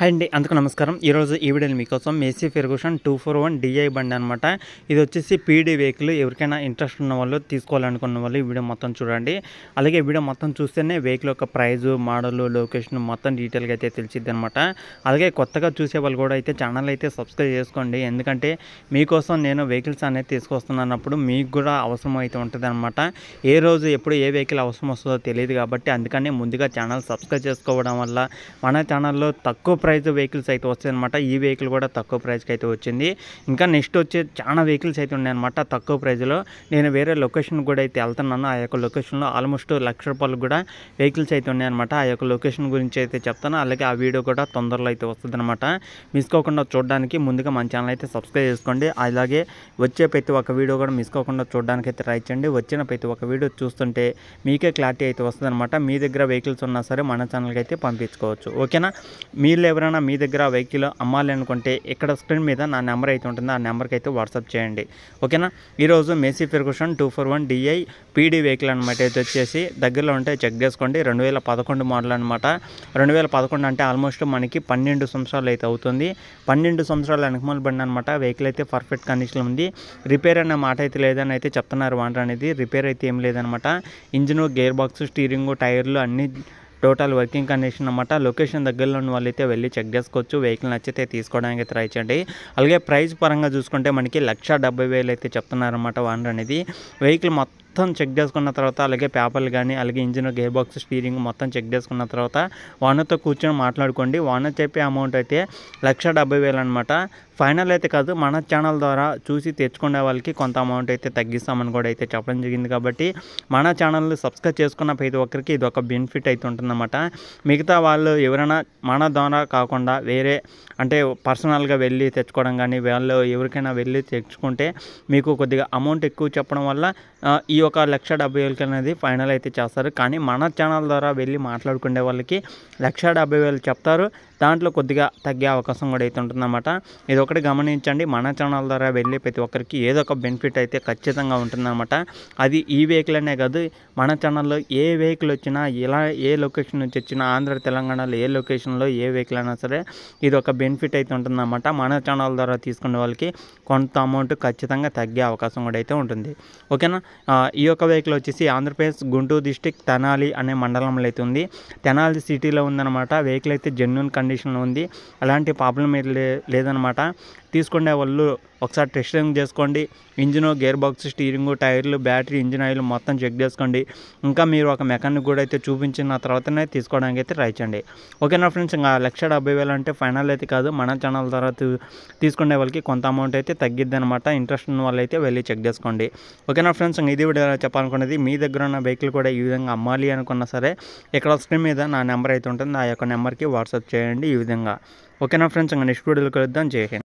hi అండి అందుకు నమస్కారం ఈరోజు ఈ వీడియోలో మీకోసం Massey Ferguson two four one DI బండి అనమాట ఇది వచ్చేసి పీడీ వెహికల్ ఎవరికైనా ఇంట్రెస్ట్ ఉన్న వాళ్ళు తీసుకోవాలనుకున్న వాళ్ళు ఈ వీడియో మొత్తం చూడండి అలాగే వీడియో మొత్తం చూస్తేనే వెహికల్ యొక్క ప్రైజు మోడల్ లొకేషన్ మొత్తం డీటెయిల్గా అయితే తెలిసిద్ది అనమాట అలాగే కొత్తగా చూసే వాళ్ళు కూడా అయితే ఛానల్ అయితే సబ్స్క్రైబ్ చేసుకోండి ఎందుకంటే మీకోసం నేను వెహికల్స్ అనేది తీసుకొస్తున్నప్పుడు మీకు కూడా అవసరం అయితే ఉంటుంది అనమాట ఏ రోజు ఎప్పుడు ఏ వెహికల్ అవసరం వస్తుందో తెలియదు కాబట్టి అందుకనే ముందుగా ఛానల్ సబ్స్క్రైబ్ చేసుకోవడం వల్ల మన ఛానల్లో తక్కువ ప్రైస్ వెహికల్స్ అయితే వస్తాయి అనమాట ఈ వెహికల్ కూడా తక్కువ ప్రైస్కి అయితే వచ్చింది ఇంకా నెక్స్ట్ వచ్చే చాలా వెహికల్స్ అయితే ఉన్నాయి అనమాట తక్కువ ప్రైస్లో నేను వేరే లొకేషన్ కూడా అయితే వెళ్తున్నాను ఆ యొక్క లొకేషన్లో ఆల్మోస్ట్ లక్ష రూపాయలు కూడా వెహికల్స్ అయితే ఉన్నాయన్నమాట ఆ యొక్క లొకేషన్ గురించి అయితే చెప్తాను అలాగే ఆ వీడియో కూడా తొందరలో అయితే వస్తుంది అనమాట మిస్ కాకుండా చూడడానికి ముందుగా మన ఛానల్ అయితే సబ్స్క్రైబ్ చేసుకోండి అలాగే వచ్చే ప్రతి ఒక్క వీడియో కూడా మిస్ కాకుండా చూడడానికి అయితే ట్రై చేయండి వచ్చిన ప్రతి ఒక్క వీడియో చూస్తుంటే మీకే క్లారిటీ అయితే వస్తుంది మీ దగ్గర వెహికల్స్ ఉన్నా సరే మన ఛానల్కి అయితే పంపించుకోవచ్చు ఓకేనా మీరు ఎవరైనా మీ దగ్గర వెహికల్ అమ్మాలి అనుకుంటే ఇక్కడ స్క్రీన్ మీద నా నెంబర్ అయితే ఉంటుంది ఆ నెంబర్కి అయితే వాట్సాప్ చేయండి ఓకేనా ఈరోజు Massey Ferguson two four one DI PD vehicle అనమాట అయితే వచ్చేసి దగ్గరలో ఉంటే చెక్ చేసుకోండి రెండు వేల పదకొండు మోడల్ అనమాట రెండు వేల పదకొండు అంటే ఆల్మోస్ట్ మనకి పన్నెండు సంవత్సరాలు అయితే అవుతుంది పన్నెండు సంవత్సరాలు వెనకమల్ బండి అనమాట వెహికల్ అయితే పర్ఫెక్ట్ కండిషన్లో ఉంది రిపేర్ అనే మాట అయితే లేదని అయితే చెప్తున్నారు వాటర్ అనేది రిపేర్ అయితే ఏం లేదనమాట ఇంజిన్ గేర్ బాక్స్ స్టీరింగ్ టైర్లు అన్నీ టోటల్ వర్కింగ్ కండిషన్ అనమాట లొకేషన్ దగ్గరలో ఉన్న అయితే వెళ్ళి చెక్ చేసుకోవచ్చు వెహికల్ నచ్చితే తీసుకోవడానికి ట్రై చేయండి అలాగే ప్రైస్ పరంగా చూసుకుంటే మనకి లక్ష డెబ్బై వేలు అయితే చెప్తున్నారన్నమాట వానర్ అనేది వెహికల్ మొత్తం మొత్తం చెక్ చేసుకున్న తర్వాత అలాగే పేపర్లు కానీ అలాగే ఇంజిన్ గేర్ బాక్స్ స్టీరింగ్ మొత్తం చెక్ చేసుకున్న తర్వాత వానర్తో కూర్చొని మాట్లాడుకోండి వానర్ చెప్పే అమౌంట్ అయితే లక్ష డెబ్బై వేలు అనమాట ఫైనల్ అయితే కాదు మన ఛానల్ ద్వారా చూసి తెచ్చుకునే వాళ్ళకి కొంత అమౌంట్ అయితే తగ్గిస్తామని కూడా అయితే చెప్పడం జరిగింది కాబట్టి మన ఛానల్ని సబ్స్క్రైబ్ చేసుకున్న ప్రతి ఒక్కరికి ఇది ఒక బెనిఫిట్ అయితే ఉంటుందన్నమాట మిగతా వాళ్ళు ఎవరైనా మన ద్వారా కాకుండా వేరే అంటే పర్సనల్గా వెళ్ళి తెచ్చుకోవడం కానీ వాళ్ళు ఎవరికైనా వెళ్ళి తెచ్చుకుంటే మీకు కొద్దిగా అమౌంట్ ఎక్కువ చెప్పడం వల్ల ఈ ఒక లక్ష డెబ్బై వేలకి అనేది ఫైనల్ అయితే చేస్తారు కానీ మన ఛానల్ ద్వారా వెళ్ళి మాట్లాడుకునే వాళ్ళకి లక్ష డెబ్బై వేలు చెప్తారు దాంట్లో కొద్దిగా తగ్గే అవకాశం కూడా అయితే ఉంటుందన్నమాట ఇది ఒకటి గమనించండి మన ఛానల్ ద్వారా వెళ్ళి ప్రతి ఒక్కరికి ఏదో ఒక బెనిఫిట్ అయితే ఖచ్చితంగా ఉంటుందన్నమాట అది ఈ వెహికల్ అనే కాదు మన ఛానల్లో ఏ వెహికల్ వచ్చినా ఎలా ఏ లొకేషన్ నుంచి వచ్చినా ఆంధ్ర తెలంగాణలో ఏ లొకేషన్లో ఏ వెహికల్ అయినా సరే ఇది ఒక బెనిఫిట్ అయితే ఉంటుందన్నమాట మన ఛానల్ ద్వారా తీసుకునే వాళ్ళకి కొంత అమౌంట్ ఖచ్చితంగా తగ్గే అవకాశం కూడా అయితే ఉంటుంది ఓకేనా ఈ యొక్క వెహికల్ వచ్చేసి ఆంధ్రప్రదేశ్ గుంటూరు డిస్టిక్ తెనాలి అనే మండలంలో అయితే ఉంది తెనాలి సిటీలో ఉందన్నమాట వెహికల్ అయితే జెన్యున్ కండిషన్ కండిషన్లో ఉంది అలాంటి ప్రాబ్లం ఏది లేదనమాట తీసుకునే వాళ్ళు ఒకసారి టెస్టింగ్ చేసుకోండి ఇంజిన్ గేర్ బాక్స్ స్టీరింగ్ టైర్లు బ్యాటరీ ఇంజిన్ ఆయిల్ మొత్తం చెక్ చేసుకోండి ఇంకా మీరు ఒక మెకానిక్ కూడా అయితే చూపించిన తర్వాతనే తీసుకోవడానికి అయితే ట్రై చేయండి ఓకేనా ఫ్రెండ్స్ ఇంకా లక్ష డెబ్బై వేలు అంటే ఫైనల్ అయితే కాదు మన ఛానల్ ద్వారా తీసుకునే వాళ్ళకి కొంత అమౌంట్ అయితే తగ్గిద్ది అనమాట ఇంట్రెస్ట్ ఉన్న వాళ్ళు అయితే వెళ్ళి చెక్ చేసుకోండి ఓకేనా ఫ్రెండ్స్ ఇంకా ఇది వీడియో చెప్పాలనుకున్నది మీ దగ్గర ఉన్న వెహికల్ కూడా ఈ విధంగా అమ్మాలి అనుకున్నా సరే ఇక్కడ స్క్రీన్ మీద నా నెంబర్ అయితే ఉంటుంది ఆ యొక్క నెంబర్కి వాట్సాప్ చేయండి ఈ విధంగా ఓకేనా ఫ్రెండ్స్ ఇంకా నెక్స్ట్ వీడియోలో కలుద్దాం చేయండి